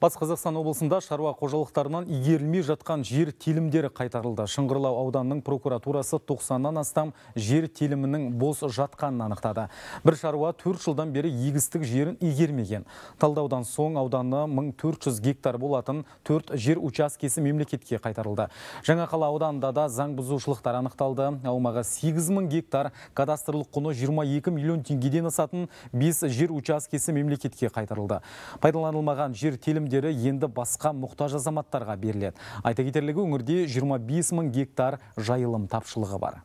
Бас Қазақстан облысында шаруа қожалықтарынан игерілмей жатқан жер телімдері қайтарылды. Шыңғырлау ауданының прокуратурасы 90-нан астам жер телімінің бос жатқанын анықтады. Бір шаруа 4 жылдан бері егістік жерін игермеген. Талдаудан соң ауданы 1400 гектар болатын 4 жер учаскесі мемлекетке қайтарылды. қала ауданында да заң бұзушылықтар анықталды. Аумағы 8000 гектар, кадастрлық құны 22 миллион теңгеден асатын 5 жер учаскесі мемлекетке қайтарылды. Пайдаланылмаған жер телім өнімдері енді басқа мұқтаж азаматтарға беріледі айта кетерлігі өңірде 25 мың гектар жайылым тапшылығы бар